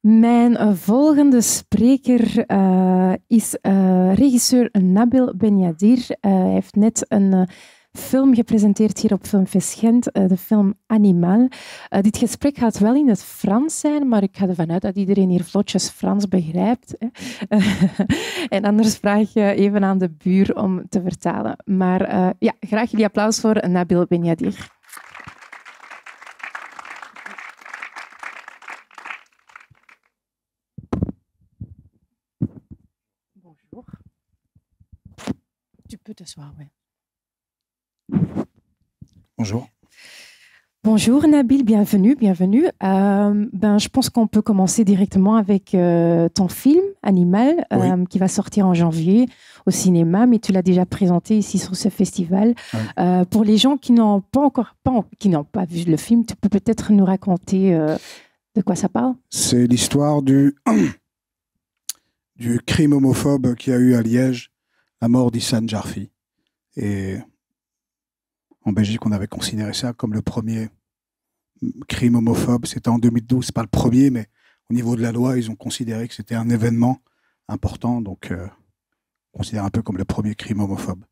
Mijn eh, volgende spreker eh, is eh, regisseur Nabil Benyadir. hij heeft net een film gepresenteerd hier op Filmfest Gent, de film Animal. dit gesprek gaat wel in het Frans zijn, maar ik ga ervan uit dat iedereen hier vlotjes Frans begrijpt. Hè. en anders vraag je even aan de buur om te vertalen. Maar ja, graag jullie applaus voor Nabil Benyadir. soir, Bonjour. Bonjour Nabil, bienvenue, bienvenue. Euh, ben, je pense qu'on peut commencer directement avec euh, ton film Animal, euh, qui va sortir en janvier au cinéma, mais tu l'as déjà présenté ici sur ce festival. pour les gens qui n'ont pas encore qui n'ont pas vu le film, tu peux peut-être nous raconter de quoi ça parle C'est l'histoire du, du crime homophobe qui a eu à Liège la mort d'Issan Jarfi. Et en Belgique, on avait considéré ça comme le premier crime homophobe. C'était en 2012, c'est pas le premier, mais au niveau de la loi, ils ont considéré que c'était un événement important, donc euh, considéré un peu comme le premier crime homophobe.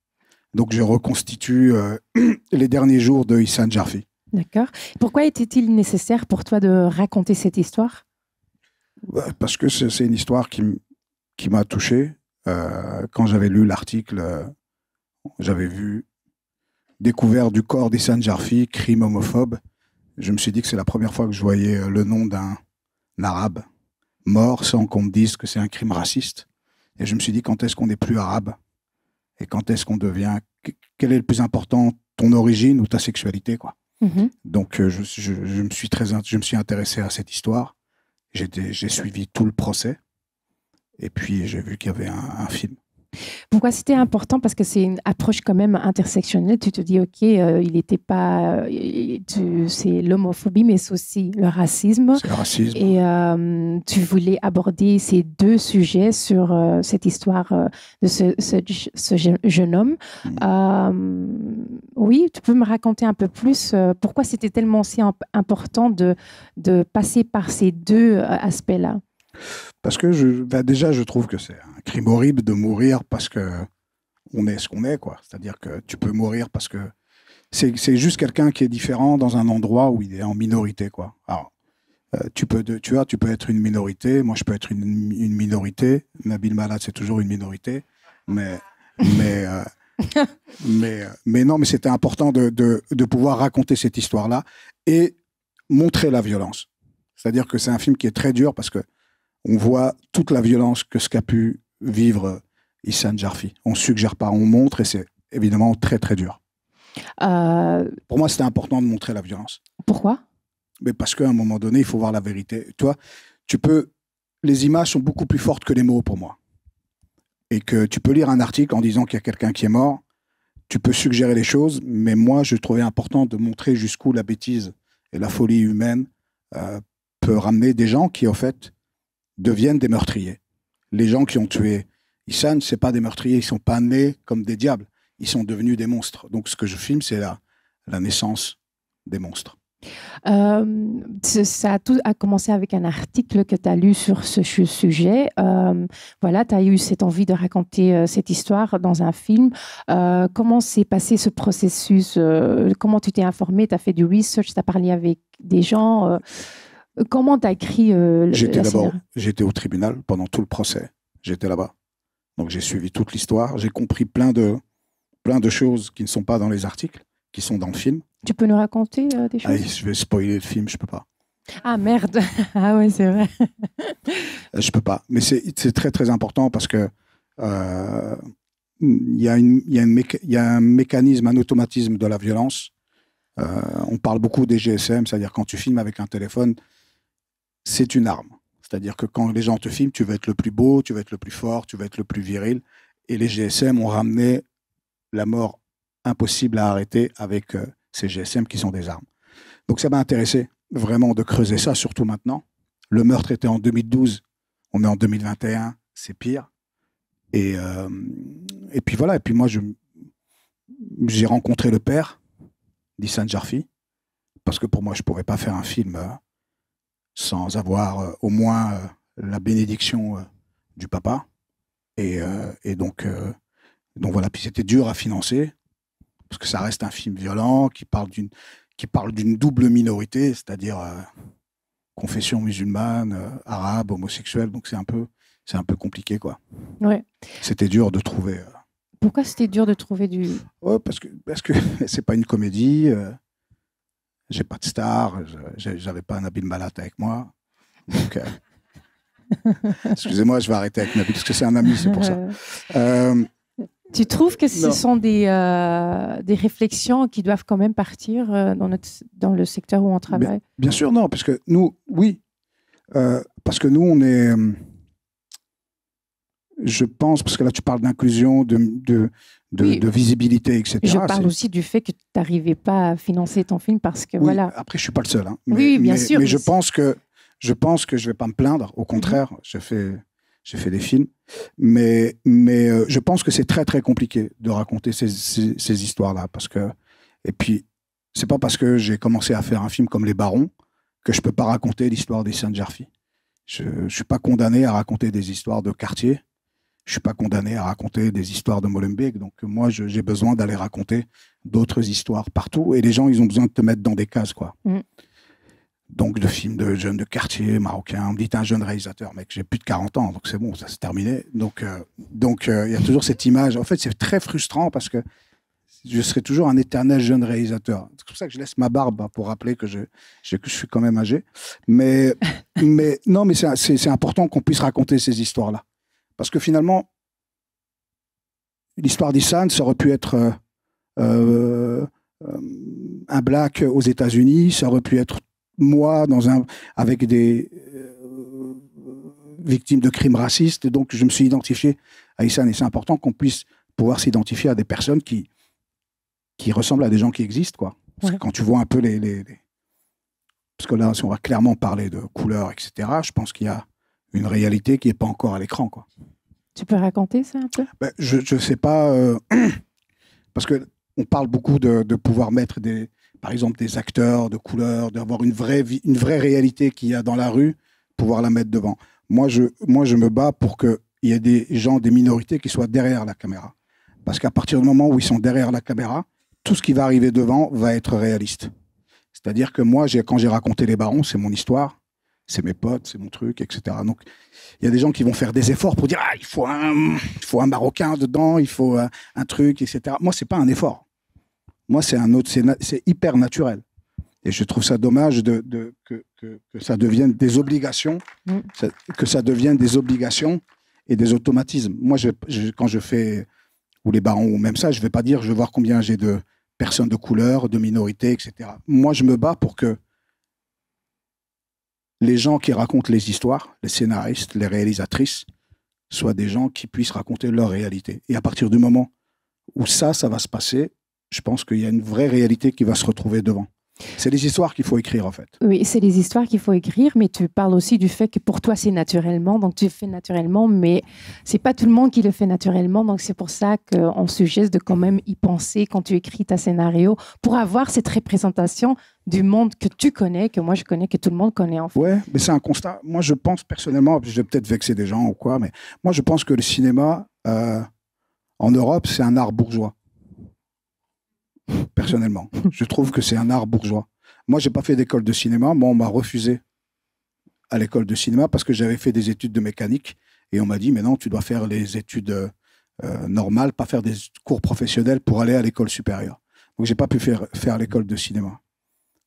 Donc je reconstitue euh, les derniers jours de Jarfi. D'accord. Pourquoi était-il nécessaire pour toi de raconter cette histoire bah, Parce que c'est une histoire qui, qui m'a touché euh, quand j'avais lu l'article, j'avais vu découvert du corps d'Issan Jarfi, crime homophobe. Je me suis dit que c'est la première fois que je voyais euh, le nom d'un arabe mort sans qu'on me dise que c'est un crime raciste. Et je me suis dit, quand est-ce qu'on n'est plus arabe Et quand est-ce qu'on devient. Quel est le plus important, ton origine ou ta sexualité quoi mm-hmm. Donc, euh, je, me suis très, je me suis intéressé à cette histoire. J'ai suivi tout le procès. Et puis, j'ai vu qu'il y avait un, film. Pourquoi c'était important Parce que c'est une approche quand même intersectionnelle. Tu te dis, OK, euh, il n'était pas. Euh, c'est l'homophobie, mais c'est aussi le racisme. Le racisme. Et euh, tu voulais aborder ces deux sujets sur cette histoire de ce, jeune homme. Mm. oui, tu peux me raconter un peu plus pourquoi c'était tellement si important de, de passer par ces deux aspects-là parce que je, bah, déjà, je trouve que c'est un crime horrible de mourir parce que on est ce qu'on est, quoi. C'est-à-dire que tu peux mourir parce que c'est juste quelqu'un qui est différent dans un endroit où il est en minorité, quoi. Alors, euh, tu peux, tu vois, tu peux être une minorité. Moi, je peux être une, minorité. Nabil Malade, c'est toujours une minorité, mais, mais. Euh, mais, euh, mais non, mais c'était important de, pouvoir raconter cette histoire-là et montrer la violence. C'est-à-dire que c'est un film qui est très dur parce que on voit toute la violence que ce qu'a pu vivre Issan Jarfi. On suggère pas, on montre et c'est évidemment très très dur. Euh, pour moi, c'était important de montrer la violence. Pourquoi Mais parce qu'à un moment donné, il faut voir la vérité. Toi, tu peux. Les images sont beaucoup plus fortes que les mots pour moi. Et que tu peux lire un article en disant qu'il y a quelqu'un qui est mort. Tu peux suggérer les choses, mais moi, je trouvais important de montrer jusqu'où la bêtise et la folie humaine euh, peut ramener des gens qui, en fait, deviennent des meurtriers. Les gens qui ont tué ne c'est pas des meurtriers, ils sont pas nés comme des diables, ils sont devenus des monstres. Donc ce que je filme, c'est la, la naissance des monstres. Euh, ça a, tout, a commencé avec un article que tu as lu sur ce sujet. Euh, voilà, tu as eu cette envie de raconter euh, cette histoire dans un film. comment s'est passé ce processus Comment tu t'es informé Tu as fait du research Tu as parlé avec des gens Comment as écrit euh, J'étais j'étais au tribunal pendant tout le procès. J'étais là-bas, donc j'ai suivi toute l'histoire. J'ai compris plein de plein de choses qui ne sont pas dans les articles, qui sont dans le film. Tu peux nous raconter euh, des choses Je vais spoiler le film, je peux pas. Ah merde Ah ouais, c'est vrai. Euh, je peux pas, mais c'est très très important parce que euh, il y, a il, y un mécanisme, un automatisme de la violence. on parle beaucoup des GSM, c'est-à-dire quand tu filmes avec un téléphone, c'est une arme. C'est-à-dire que quand les gens te filment, tu veux être le plus beau, tu veux être le plus fort, tu veux être le plus viril. Et les GSM ont ramené la mort impossible à arrêter avec euh, ces GSM qui sont des armes. Donc ça m'a intéressé vraiment de creuser ça, surtout maintenant. Le meurtre était en 2012, on est en 2021, c'est pire. Et, euh, et puis voilà, et puis moi, j'ai rencontré le père d'Issan Jarfi, parce que pour moi, je ne pourrais pas faire un film euh, sans avoir euh, au moins euh, la bénédiction euh, du papa. Et, donc, donc voilà, puis c'était dur à financer, parce que ça reste un film violent qui parle d'une qui parle d'une double minorité, c'est-à-dire confession musulmane, arabe, homosexuel. Donc c'est un peu, c'est un peu compliqué, quoi. C'était dur de trouver. Pourquoi c'était dur de trouver du parce que parce que c'est pas une comédie j'ai pas de star, j'avais pas un habit malade avec moi. Euh, excusez-moi, je vais arrêter avec Nabil parce que c'est un ami, c'est pour ça. Euh, tu trouves que ce sont des, euh, des réflexions qui doivent quand même partir dans, notre, dans le secteur où on travaille bien, bien sûr, non, parce que nous, oui, parce que nous, on est hum, je pense, parce que là tu parles d'inclusion, de, de, visibilité, etc. Je parle aussi du fait que tu n'arrivais pas à financer ton film parce que voilà. Après, je suis pas le seul. Hein, oui, bien sûr. Mais, je pense que je pense que je vais pas me plaindre. Au mhm. contraire, je fais j'ai fait des films, mais mais euh, je pense que c'est très très compliqué de raconter ces, histoires là parce que et puis c'est pas parce que j'ai commencé à faire un film comme Les Barons que je peux pas raconter l'histoire des saint Jarfi. Je, je suis pas condamné à raconter des histoires de quartier je suis pas condamné à raconter des histoires de Molenbeek. Donc moi, j'ai besoin d'aller raconter d'autres histoires partout. Et les gens, ils ont besoin de te mettre dans des cases, quoi. Mm. Donc de films de jeunes de quartier marocains. On me dit un jeune réalisateur, mec, j'ai plus de 40 ans, donc c'est bon, ça s'est terminé. Donc euh, donc euh, il y a toujours cette image. En fait, c'est très frustrant parce que je serai toujours un éternel jeune réalisateur. C'est pour ça que je laisse ma barbe hein, pour rappeler que je, je, que je suis quand même âgé. Mais, mais non, mais c'est important qu'on puisse raconter ces histoires-là. Parce que finalement, l'histoire d'Issan, ça aurait pu être euh, euh, euh, un black aux États-Unis, ça aurait pu être moi dans un, avec des victimes de crimes racistes. Donc je me suis identifié à Issan et c'est important qu'on puisse pouvoir s'identifier à des personnes qui, qui ressemblent à des gens qui existent. Quoi. Parce que quand tu vois un peu les, Parce que là, si on va clairement parler de couleurs, etc., je pense qu'il y a une réalité qui n'est pas encore à l'écran. Quoi. Tu peux raconter ça un peu ben, Je ne sais pas, euh, parce que on parle beaucoup de, pouvoir mettre des, par exemple, des acteurs de couleur, d'avoir une vraie une vraie réalité qu'il y a dans la rue, pouvoir la mettre devant. Moi, je, moi, je me bats pour qu'il y ait des gens, des minorités qui soient derrière la caméra. Parce qu'à partir du moment où ils sont derrière la caméra, tout ce qui va arriver devant va être réaliste. C'est-à-dire que moi, quand j'ai raconté Les Barons, c'est mon histoire, c'est mes potes, c'est mon truc, etc. Donc, il y a des gens qui vont faire des efforts pour dire ah, il faut un, il faut un marocain dedans, il faut euh, un, truc, etc. Moi, c'est pas un effort. Moi, c'est un autre, c'est hyper naturel. Et je trouve ça dommage de, que, ça devienne des obligations, mm. que ça devienne des obligations et des automatismes. Moi, je, quand je fais ou les barons ou même ça, je vais pas dire je vais voir combien j'ai de personnes de couleur, de minorités, etc. Moi, je me bats pour que les gens qui racontent les histoires, les scénaristes, les réalisatrices, soient des gens qui puissent raconter leur réalité. Et à partir du moment où ça, ça va se passer, je pense qu'il y a une vraie réalité qui va se retrouver devant. C'est les histoires qu'il faut écrire en fait. Oui, c'est les histoires qu'il faut écrire, mais tu parles aussi du fait que pour toi c'est naturellement, donc tu le fais naturellement, mais c'est pas tout le monde qui le fait naturellement, donc c'est pour ça qu'on suggère de quand même y penser quand tu écris ta scénario pour avoir cette représentation du monde que tu connais, que moi je connais, que tout le monde connaît en fait. Ouais, mais c'est un constat. Moi je pense personnellement, je vais peut-être vexer des gens ou quoi, mais moi je pense que le cinéma euh, en Europe c'est un art bourgeois personnellement. je trouve que c'est un art bourgeois. Moi, j'ai pas fait d'école de cinéma. Moi, on m'a refusé à l'école de cinéma parce que j'avais fait des études de mécanique et on m'a dit mais non, tu dois faire les études euh, normales, pas faire des cours professionnels pour aller à l'école supérieure. Donc, j'ai pas pu faire faire l'école de cinéma.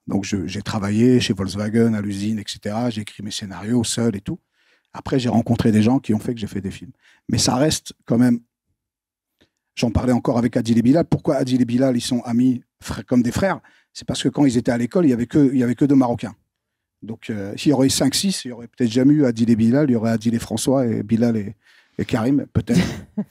Donc, j'ai travaillé chez Volkswagen à l'usine, etc. J'ai écrit mes scénarios seul et tout. Après, j'ai rencontré des gens qui ont fait que j'ai fait des films. Mais ça reste quand même J'en parlais encore avec Adil et Bilal. Pourquoi Adil et Bilal, ils sont amis comme des frères C'est parce que quand ils étaient à l'école, il n'y avait, que, avait que deux Marocains. Donc, euh, s'il y aurait 5-6, il n'y aurait peut-être jamais eu Adil et Bilal, il y aurait Adil et François et Bilal et, et Karim, peut-être.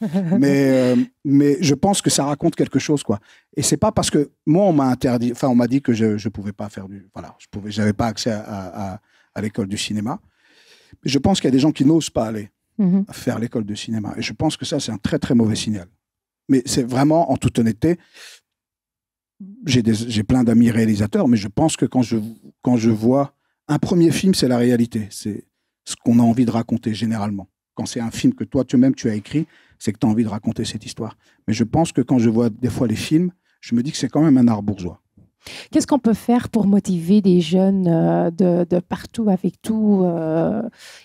mais, euh, mais je pense que ça raconte quelque chose, quoi. Et c'est pas parce que moi, on m'a interdit, enfin, on m'a dit que je ne pouvais pas faire du. Voilà, je pouvais, pas accès à, l'école du cinéma. Mais je pense qu'il y a des gens qui n'osent pas aller mhm. faire l'école de cinéma. Et je pense que ça, c'est un très, très mauvais signal. Mais c'est vraiment, en toute honnêteté, j'ai plein d'amis réalisateurs, mais je pense que quand je, quand je vois un premier film, c'est la réalité. C'est ce qu'on a envie de raconter généralement. Quand c'est un film que toi, tu-même, tu as écrit, c'est que tu as envie de raconter cette histoire. Mais je pense que quand je vois des fois les films, je me dis que c'est quand même un art bourgeois. Qu'est-ce qu'on peut faire pour motiver des jeunes euh, de, partout, avec tout, euh,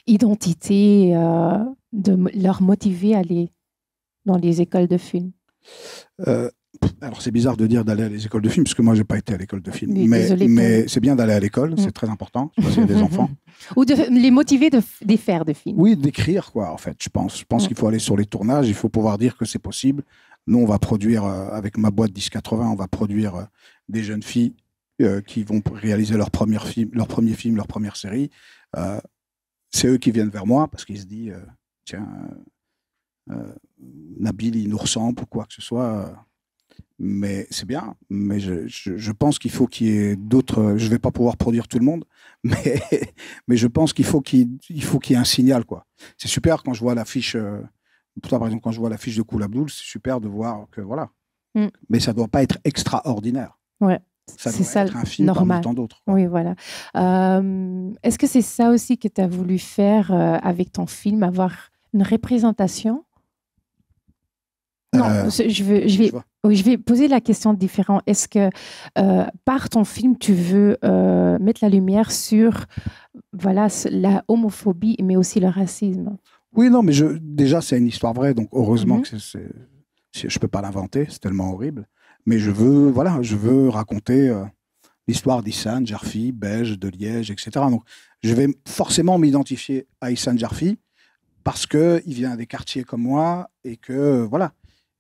identité, euh, de leur motiver à aller dans les écoles de film euh, alors c'est bizarre de dire d'aller à les écoles de film, parce que moi j'ai pas été à l'école de film. Mais, c'est bien d'aller à l'école, mm. c'est très important, parce qu'il y a des enfants. Ou de les motiver de, faire des films. Oui, d'écrire quoi en fait, je pense. Je pense mm. qu'il faut aller sur les tournages, il faut pouvoir dire que c'est possible. Nous on va produire, euh, avec ma boîte 1080, on va produire euh, des jeunes filles qui vont réaliser leur premier film, leur premier film, leur première série. c'est eux qui viennent vers moi parce qu'ils se disent, tiens euh, Nabil, il nous ressemble ou quoi que ce soit. Euh, mais c'est bien. Mais je, pense qu'il faut qu'il y ait d'autres. Euh, je vais pas pouvoir produire tout le monde, mais, mais je pense qu'il faut qu'il faut qu'il y ait un signal. quoi. C'est super quand je vois l'affiche. toi par exemple, quand je vois l'affiche de Koulabdoul, c'est super de voir que voilà. Mm. Mais ça doit pas être extraordinaire. Ouais. Ça doit ça normal. tant d'autres. Oui, voilà. Est-ce que c'est ça aussi que tu as voulu faire avec ton film, avoir une représentation euh, je, je, vais, je vais poser la question différente. Est-ce que euh, par ton film, tu veux euh, mettre la lumière sur voilà, la homophobie, mais aussi le racisme Oui, non, mais je, déjà, c'est une histoire vraie, donc heureusement mm-hmm. que c'est je ne peux pas l'inventer, c'est tellement horrible. Mais je veux, voilà, je veux raconter l'histoire d'Issan Jarfi, belge, de Liège, etc. Donc, je vais forcément m'identifier à Issan Jarfi parce que il vient des quartiers comme moi et que voilà,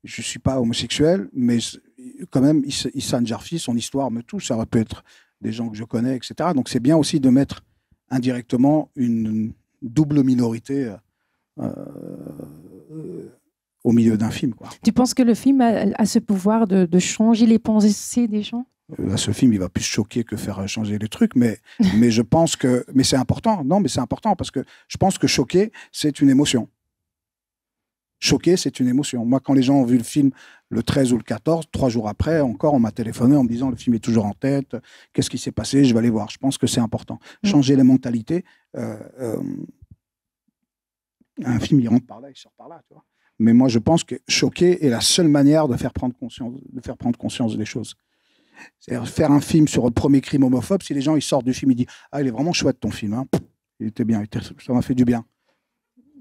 je suis pas homosexuel, mais quand même, Issan Jarfi, son histoire me touche. Ça aurait pu être des gens que je connais, etc. Donc c'est bien aussi de mettre indirectement une double minorité euh, euh, au milieu d'un film. Tu penses que le film a, ce pouvoir de, changer les pensées des gens euh, ce film, il va plus choquer que faire changer les trucs, mais, mais je pense que. Mais c'est important, non, mais c'est important parce que je pense que choquer, c'est une émotion choqué, c'est une émotion. Moi, quand les gens ont vu le film le 13 ou le 14, trois jours après, encore, on m'a téléphoné en me disant le film est toujours en tête, qu'est-ce qui s'est passé, je vais aller voir. Je pense que c'est important. Mm. Changer les mentalités. Euh, euh, un film, il rentre par là, il sort par là, Mais moi, je pense que choquer est la seule manière de faire prendre conscience, de faire prendre conscience des choses. cest faire un film sur le premier crime homophobe, si les gens ils sortent du film, ils disent Ah, il est vraiment chouette ton film, hein. il était bien, ça m'a fait du bien.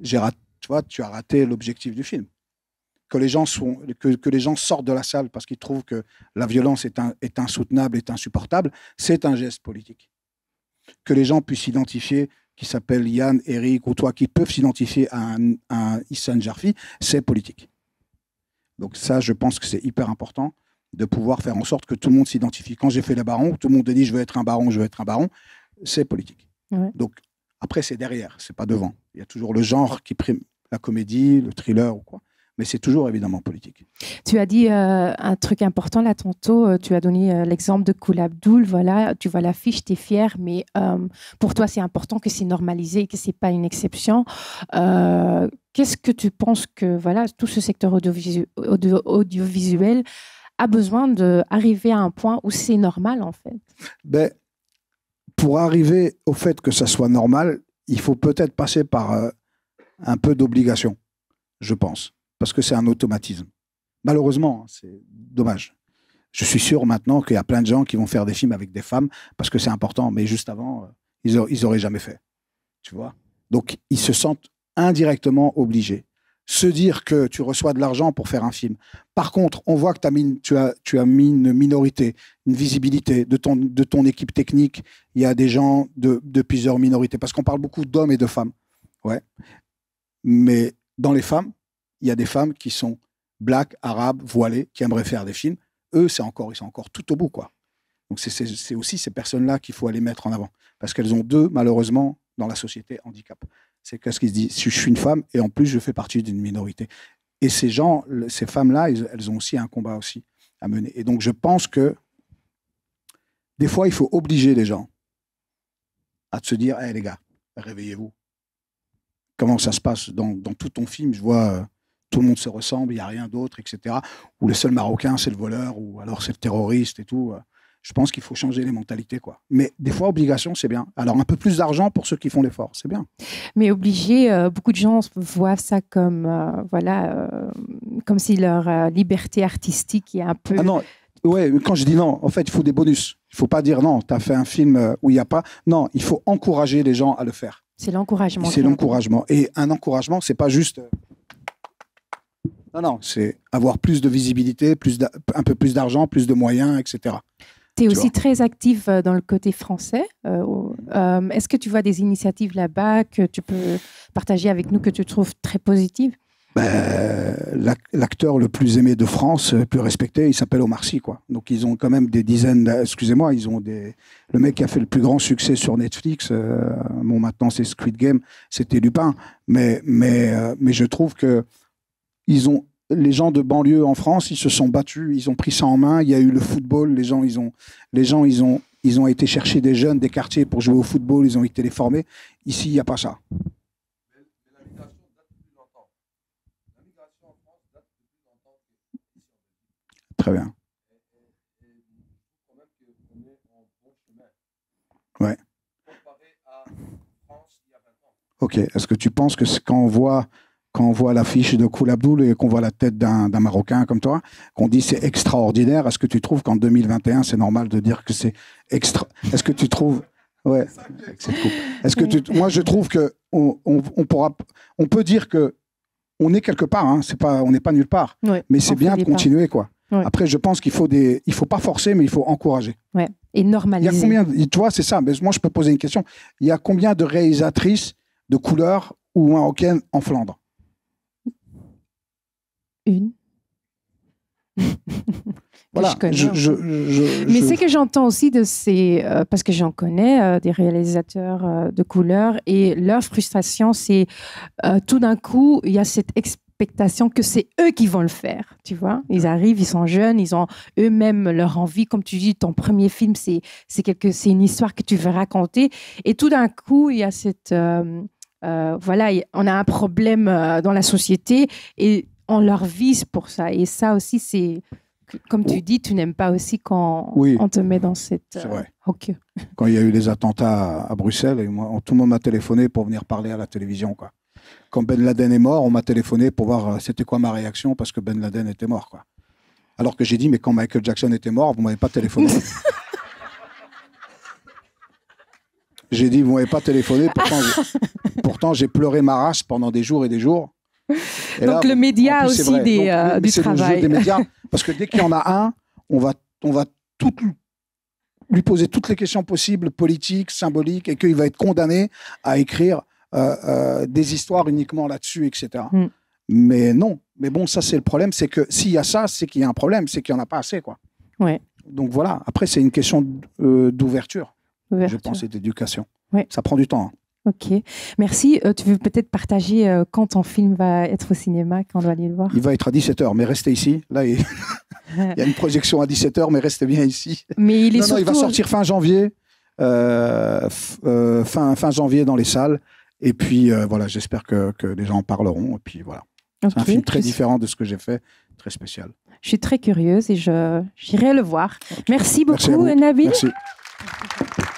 J'ai raté tu vois, tu as raté l'objectif du film. Que les, gens sont, que, les gens sortent de la salle parce qu'ils trouvent que la violence est, insoutenable, est insupportable, c'est un geste politique. Que les gens puissent s'identifier, qui s'appellent Yann, Eric ou toi, qui peuvent s'identifier à un, Jarfi, c'est politique. Donc ça, je pense que c'est hyper important de pouvoir faire en sorte que tout le monde s'identifie. Quand j'ai fait les Baron tout le monde dit je veux être un baron, je veux être un baron, c'est politique. Donc après, c'est derrière, c'est pas devant. Il y a toujours le genre qui prime la comédie, le thriller ou quoi. Mais c'est toujours évidemment politique. Tu as dit euh, un truc important là tantôt. Euh, tu as donné euh, l'exemple de Koulabdoul. Voilà, tu vois l'affiche, tu es fier, mais pour toi, c'est important que c'est normalisé, et que c'est pas une exception. Qu'est-ce que tu penses que voilà tout ce secteur audiovisuel, a besoin d'arriver à un point où c'est normal en fait ben, Pour arriver au fait que ça soit normal, il faut peut-être passer par un peu d'obligation, je pense, parce que c'est un automatisme. Malheureusement, hein, c'est dommage. Je suis sûr maintenant qu'il y a plein de gens qui vont faire des films avec des femmes parce que c'est important, mais juste avant, euh, ils, n'auraient jamais fait. Tu vois Donc, ils se sentent indirectement obligés. Se dire que tu reçois de l'argent pour faire un film. Par contre, on voit que tu, as, mis une minorité, une visibilité de ton, équipe technique. Il y a des gens de, de plusieurs minorités, parce qu'on parle beaucoup d'hommes et de femmes. Ouais. Mais dans les femmes, il y a des femmes qui sont black, arabes, voilées, qui aimeraient faire des films. Eux, c'est encore, ils sont encore tout au bout, quoi. Donc c'est aussi ces personnes-là qu'il faut aller mettre en avant, parce qu'elles ont deux, malheureusement, dans la société, handicap. C'est qu'est-ce qu'ils se dit Je suis une femme et en plus, je fais partie d'une minorité. Et ces gens, ces femmes-là, elles ont aussi un combat aussi à mener. Et donc, je pense que des fois, il faut obliger les gens à se dire Hé eh, les gars, réveillez-vous comment ça se passe dans, tout ton film. Je vois euh, tout le monde se ressemble, il n'y a rien d'autre, etc. Ou le seul Marocain, c'est le voleur, ou alors c'est le terroriste et tout. Euh, je pense qu'il faut changer les mentalités, quoi. Mais des fois, obligation, c'est bien. Alors un peu plus d'argent pour ceux qui font l'effort, c'est bien. Mais obligé, euh, beaucoup de gens voient ça comme, voilà, comme si leur liberté artistique est un peu. Ah non. Ouais, quand je dis non, en fait, il faut des bonus. Il faut pas dire non, tu as fait un film où il n'y a pas. Non, il faut encourager les gens à le faire. C'est l'encouragement. C'est l'encouragement. Et un encouragement, c'est pas juste. Non, non, c'est avoir plus de visibilité, plus un peu plus d'argent, plus de moyens, etc. tu es aussi très active euh, dans le côté français. Euh, euh, est-ce que tu vois des initiatives là-bas que tu peux partager avec nous, que tu trouves très positives ben, l'acteur le plus aimé de France, le euh, plus respecté, il s'appelle Omar Sy, quoi. Donc ils ont quand même des dizaines, excusez-moi, ils ont des. Le mec qui a fait le plus grand succès sur Netflix, euh, bon maintenant c'est Squid Game, c'était Lupin, mais mais euh, mais je trouve que ils ont les gens de banlieue en France, ils se sont battus, ils ont pris ça en main. Il y a eu le football, les gens, ils ont, les gens, ils ont, ils ont été chercher des jeunes des quartiers pour jouer au football, ils ont été les former. Ici, il n'y a pas ça. Très bien. Ouais. Ok. Est-ce que tu penses que quand on voit quand on voit l'affiche de Koulaboul et qu'on voit la tête d'un Marocain comme toi, qu'on dit c'est extraordinaire, est-ce que tu trouves qu'en 2021 c'est normal de dire que c'est extra Est-ce que tu trouves Ouais. Est-ce que tu... moi je trouve que on, pourra, on peut dire que on est quelque part. Hein, c'est pas, on n'est pas nulle part. mais c'est bien de continuer, quoi. Après, je pense qu'il faut des, il faut pas forcer, mais il faut encourager. Et normaliser. Il y a combien, tu vois, c'est ça. Mais moi, je peux poser une question. Il y a combien de réalisatrices de couleur ou marocaines en Flandre Une. voilà, je mais c'est que j'entends aussi de ces, euh, parce que j'en connais euh, des réalisateurs euh, de couleur et leur frustration, c'est tout d'un coup il y a cette expérience que c'est eux qui vont le faire, tu vois. Ils arrivent, ils sont jeunes, ils ont eux-mêmes leur envie. Comme tu dis, ton premier film, c'est c'est quelque, c'est une histoire que tu veux raconter. Et tout d'un coup, il y a cette euh, euh, voilà, on a un problème euh, dans la société et on leur vise pour ça. Et ça aussi, c'est comme tu dis, tu n'aimes pas aussi quand on te met dans cette. C'est Quand il y a eu les attentats à Bruxelles, tout le monde m'a téléphoné pour venir parler à la télévision, quoi quand Ben Laden est mort, on m'a téléphoné pour voir euh, c'était quoi ma réaction parce que Ben Laden était mort. Quoi. Alors que j'ai dit, mais quand Michael Jackson était mort, vous m'avez pas téléphoné. j'ai dit, vous m'avez pas téléphoné. Pourtant, j'ai pleuré ma race pendant des jours et des jours. Donc le média aussi des, euh, du travail. Le jeu des médias, parce que dès qu'il y en a un, on va, on va lui poser toutes les questions possibles, politiques, symboliques, et qu'il va être condamné à écrire euh, euh, des histoires uniquement là-dessus, etc. Mm. Mais non. Mais bon, ça, c'est le problème. C'est que s'il y a ça, c'est qu'il y a un problème. C'est qu'il n'y en a pas assez, quoi. Ouais. Donc voilà. Après, c'est une question euh, d'ouverture, je pense, et d'éducation. Ça prend du temps. Hein. Ok, merci. tu veux peut-être partager quand ton film va être au cinéma, quand on va aller le voir Il va être à 17h, mais restez ici. Là, il... y a une projection à 17h, mais restez bien ici. Mais il est non, il va sortir fin janvier, fin, fin janvier dans les salles. Et puis euh, voilà, j'espère que, que, les gens en parleront. Et puis voilà. C'est un film très différent de ce que j'ai fait, très spécial. Je suis très curieuse et j'irai le voir. Merci beaucoup, Nabil. Merci.